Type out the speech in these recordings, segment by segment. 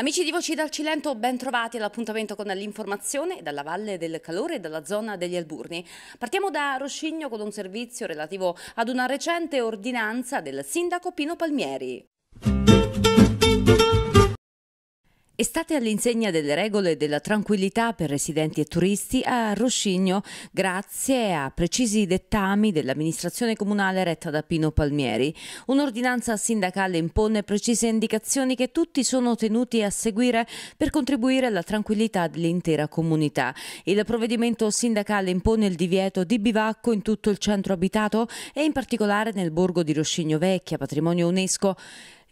Amici di Voci dal Cilento, ben trovati all'appuntamento con l'informazione dalla Valle del Calore e dalla zona degli Alburni. Partiamo da Roscigno con un servizio relativo ad una recente ordinanza del sindaco Pino Palmieri. Estate all'insegna delle regole e della tranquillità per residenti e turisti a Roscigno grazie a precisi dettami dell'amministrazione comunale retta da Pino Palmieri. Un'ordinanza sindacale impone precise indicazioni che tutti sono tenuti a seguire per contribuire alla tranquillità dell'intera comunità. Il provvedimento sindacale impone il divieto di bivacco in tutto il centro abitato e in particolare nel borgo di Roscigno Vecchia, patrimonio UNESCO.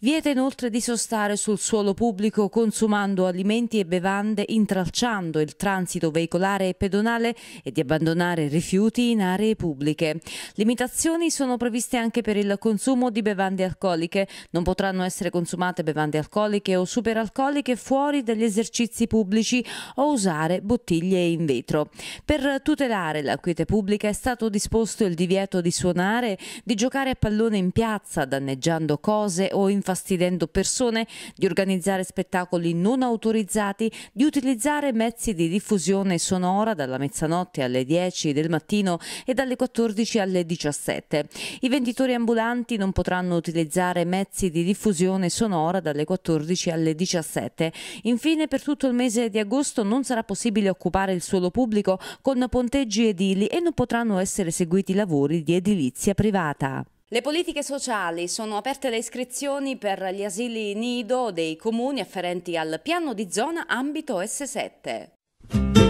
Vieta inoltre di sostare sul suolo pubblico consumando alimenti e bevande, intralciando il transito veicolare e pedonale e di abbandonare rifiuti in aree pubbliche. Limitazioni sono previste anche per il consumo di bevande alcoliche. Non potranno essere consumate bevande alcoliche o superalcoliche fuori dagli esercizi pubblici o usare bottiglie in vetro. Per tutelare la quiete pubblica è stato disposto il divieto di suonare, di giocare a pallone in piazza danneggiando cose o infrazioni infastidendo persone, di organizzare spettacoli non autorizzati, di utilizzare mezzi di diffusione sonora dalla mezzanotte alle 10 del mattino e dalle 14 alle 17. I venditori ambulanti non potranno utilizzare mezzi di diffusione sonora dalle 14 alle 17. Infine, per tutto il mese di agosto non sarà possibile occupare il suolo pubblico con ponteggi edili e non potranno essere seguiti lavori di edilizia privata. Le politiche sociali sono aperte le iscrizioni per gli asili nido dei comuni afferenti al piano di zona ambito S7.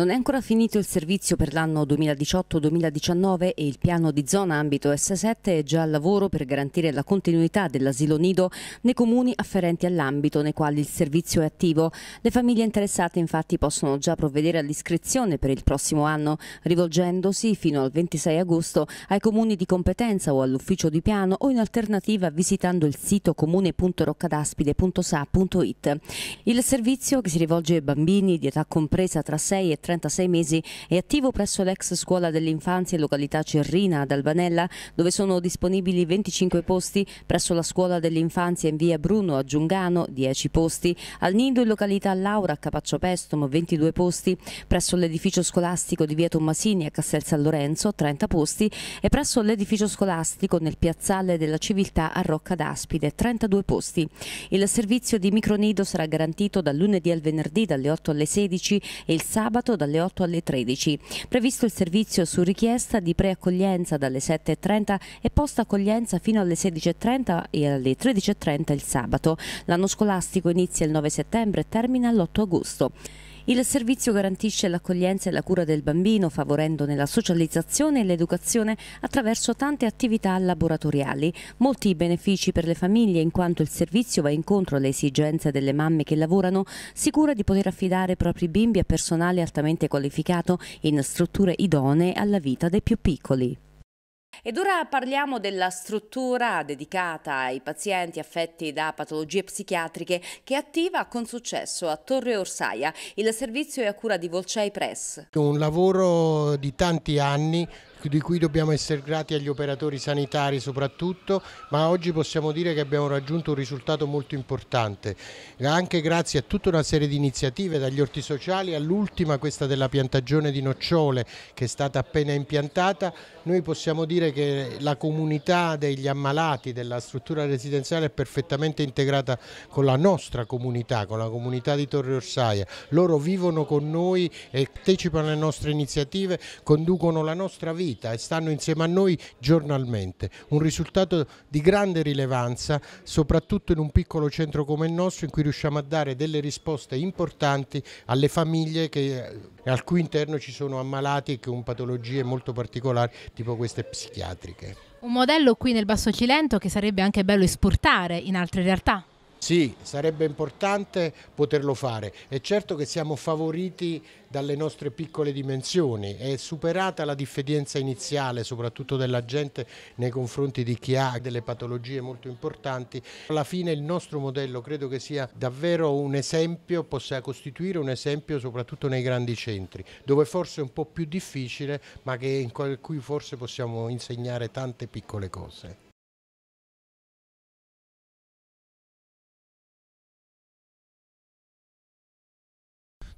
Non è ancora finito il servizio per l'anno 2018-2019 e il piano di zona ambito S7 è già al lavoro per garantire la continuità dell'asilo nido nei comuni afferenti all'ambito nei quali il servizio è attivo. Le famiglie interessate infatti possono già provvedere all'iscrizione per il prossimo anno rivolgendosi fino al 26 agosto ai comuni di competenza o all'ufficio di piano o in alternativa visitando il sito comune.roccadaspide.sa.it. Il servizio che si rivolge ai bambini di età compresa tra 6 e 30 36 mesi, è attivo presso l'ex scuola dell'infanzia in località Cerrina ad Albanella, dove sono disponibili 25 posti, presso la scuola dell'infanzia in via Bruno a Giungano 10 posti, al nido in località Laura a Capaccio Pestomo 22 posti, presso l'edificio scolastico di via Tommasini a Castel San Lorenzo 30 posti e presso l'edificio scolastico nel piazzale della Civiltà a Rocca d'Aspide 32 posti. Il servizio di micronido sarà garantito dal lunedì al venerdì dalle 8 alle 16 e il sabato dalle 8 alle 13. Previsto il servizio su richiesta di preaccoglienza dalle 7.30 e post-accoglienza fino alle 16.30 e alle 13.30 il sabato. L'anno scolastico inizia il 9 settembre e termina l'8 agosto. Il servizio garantisce l'accoglienza e la cura del bambino, favorendone la socializzazione e l'educazione attraverso tante attività laboratoriali. Molti benefici per le famiglie, in quanto il servizio va incontro alle esigenze delle mamme che lavorano, sicura di poter affidare i propri bimbi a personale altamente qualificato in strutture idonee alla vita dei più piccoli. Ed ora parliamo della struttura dedicata ai pazienti affetti da patologie psichiatriche che attiva con successo a Torre Orsaia. Il servizio è a cura di Volcei Press. Un lavoro di tanti anni di cui dobbiamo essere grati agli operatori sanitari soprattutto, ma oggi possiamo dire che abbiamo raggiunto un risultato molto importante, anche grazie a tutta una serie di iniziative dagli orti sociali all'ultima questa della piantagione di nocciole che è stata appena impiantata, noi possiamo dire che la comunità degli ammalati della struttura residenziale è perfettamente integrata con la nostra comunità, con la comunità di Torre Orsaia, loro vivono con noi e partecipano alle nostre iniziative, conducono la nostra vita vita e stanno insieme a noi giornalmente. Un risultato di grande rilevanza, soprattutto in un piccolo centro come il nostro, in cui riusciamo a dare delle risposte importanti alle famiglie che, eh, al cui interno ci sono ammalati con patologie molto particolari, tipo queste psichiatriche. Un modello qui nel Basso Cilento che sarebbe anche bello esportare in altre realtà? Sì, sarebbe importante poterlo fare. È certo che siamo favoriti dalle nostre piccole dimensioni. È superata la diffidenza iniziale, soprattutto della gente nei confronti di chi ha delle patologie molto importanti. Alla fine il nostro modello credo che sia davvero un esempio, possa costituire un esempio soprattutto nei grandi centri, dove forse è un po' più difficile, ma in cui forse possiamo insegnare tante piccole cose.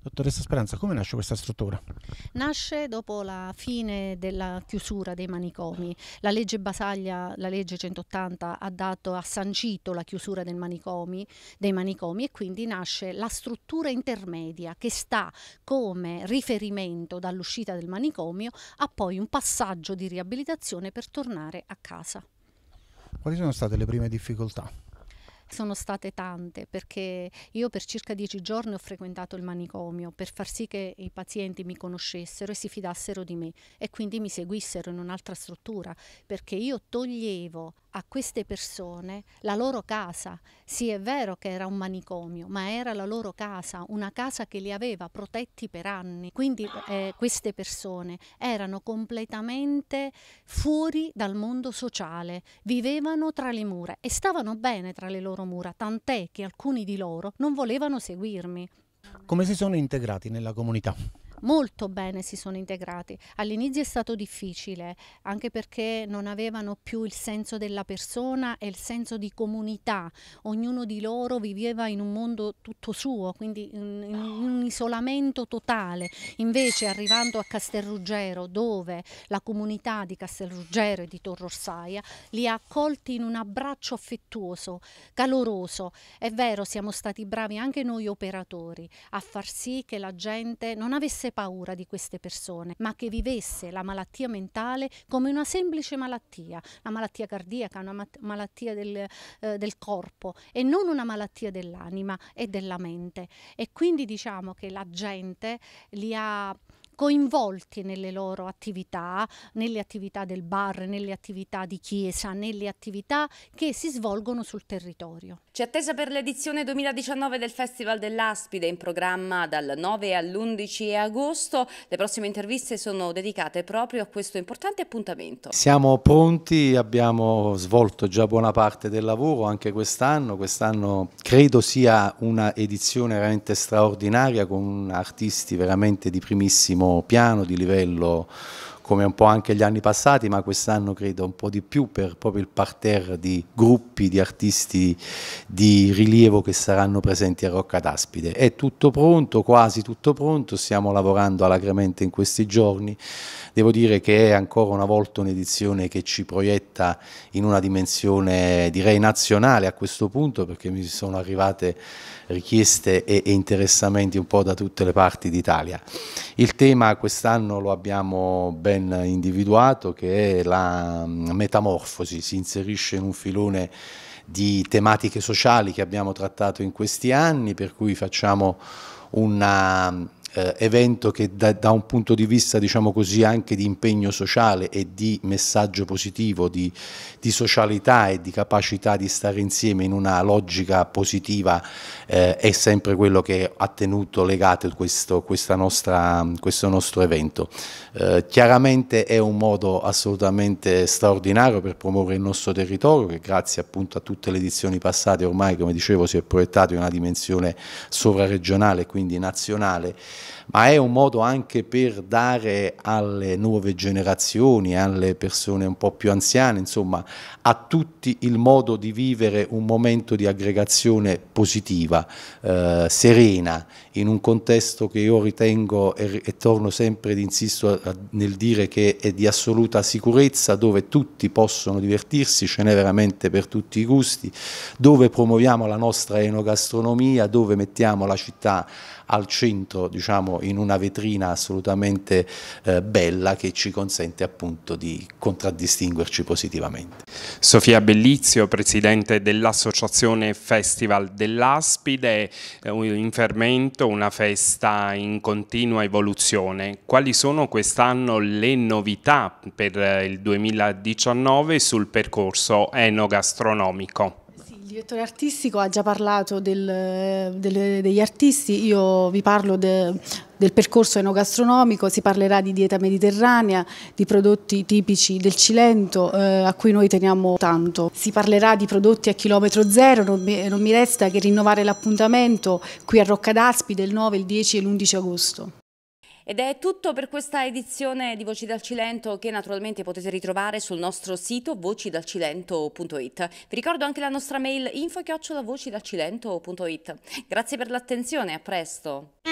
Dottoressa Speranza, come nasce questa struttura? Nasce dopo la fine della chiusura dei manicomi. La legge Basaglia, la legge 180, ha, dato, ha sancito la chiusura manicomi, dei manicomi e quindi nasce la struttura intermedia che sta come riferimento dall'uscita del manicomio a poi un passaggio di riabilitazione per tornare a casa. Quali sono state le prime difficoltà? sono state tante perché io per circa dieci giorni ho frequentato il manicomio per far sì che i pazienti mi conoscessero e si fidassero di me e quindi mi seguissero in un'altra struttura perché io toglievo a queste persone la loro casa. Sì, è vero che era un manicomio, ma era la loro casa, una casa che li aveva protetti per anni. Quindi eh, queste persone erano completamente fuori dal mondo sociale, vivevano tra le mura e stavano bene tra le loro loro mura, tant'è che alcuni di loro non volevano seguirmi. Come si sono integrati nella comunità? molto bene si sono integrati. All'inizio è stato difficile, anche perché non avevano più il senso della persona e il senso di comunità. Ognuno di loro viveva in un mondo tutto suo, quindi in, in un isolamento totale. Invece arrivando a Castel Ruggero, dove la comunità di Castel Ruggero e di Torrorsaia li ha accolti in un abbraccio affettuoso, caloroso. È vero, siamo stati bravi anche noi operatori a far sì che la gente non avesse paura di queste persone, ma che vivesse la malattia mentale come una semplice malattia, una malattia cardiaca, una malattia del, eh, del corpo e non una malattia dell'anima e della mente. E quindi diciamo che la gente li ha coinvolti nelle loro attività, nelle attività del bar, nelle attività di chiesa, nelle attività che si svolgono sul territorio. C'è attesa per l'edizione 2019 del Festival dell'Aspide in programma dal 9 all'11 agosto. Le prossime interviste sono dedicate proprio a questo importante appuntamento. Siamo pronti, abbiamo svolto già buona parte del lavoro anche quest'anno. Quest'anno credo sia una edizione veramente straordinaria con artisti veramente di primissimo piano di livello come un po' anche gli anni passati, ma quest'anno credo un po' di più per proprio il parterre di gruppi di artisti di rilievo che saranno presenti a Rocca d'Aspide. È tutto pronto, quasi tutto pronto, stiamo lavorando alacremente in questi giorni. Devo dire che è ancora una volta un'edizione che ci proietta in una dimensione direi nazionale a questo punto perché mi sono arrivate richieste e, interessamenti un po' da tutte le parti d'Italia. Il tema quest'anno lo abbiamo ben individuato che è la mm, metamorfosi, si inserisce in un filone di tematiche sociali che abbiamo trattato in questi anni, per cui facciamo una eh, evento che da, da, un punto di vista diciamo così anche di impegno sociale e di messaggio positivo, di, di socialità e di capacità di stare insieme in una logica positiva eh, è sempre quello che ha tenuto legato questo, nostra, questo nostro evento. Eh, chiaramente è un modo assolutamente straordinario per promuovere il nostro territorio che grazie appunto a tutte le edizioni passate ormai come dicevo si è proiettato in una dimensione sovraregionale quindi nazionale ma è un modo anche per dare alle nuove generazioni, alle persone un po' più anziane, insomma a tutti il modo di vivere un momento di aggregazione positiva, eh, serena, in un contesto che io ritengo e, e torno sempre ed insisto a, nel dire che è di assoluta sicurezza, dove tutti possono divertirsi, ce n'è veramente per tutti i gusti, dove promuoviamo la nostra enogastronomia, dove mettiamo la città al centro, diciamo, in una vetrina assolutamente eh, bella che ci consente appunto di contraddistinguerci positivamente. Sofia Bellizio, presidente dell'Associazione Festival dell'Aspide, in fermento una festa in continua evoluzione. Quali sono quest'anno le novità per eh, il 2019 sul percorso enogastronomico? direttore artistico ha già parlato del, del, degli artisti, io vi parlo de, del percorso enogastronomico, si parlerà di dieta mediterranea, di prodotti tipici del Cilento eh, a cui noi teniamo tanto. Si parlerà di prodotti a chilometro zero, non mi, non mi resta che rinnovare l'appuntamento qui a Roccadaspi del 9, il 10 e l'11 agosto. Ed è tutto per questa edizione di Voci dal Cilento che naturalmente potete ritrovare sul nostro sito vocidalcilento.it. Vi ricordo anche la nostra mail info-vocidalcilento.it. Grazie per l'attenzione, a presto!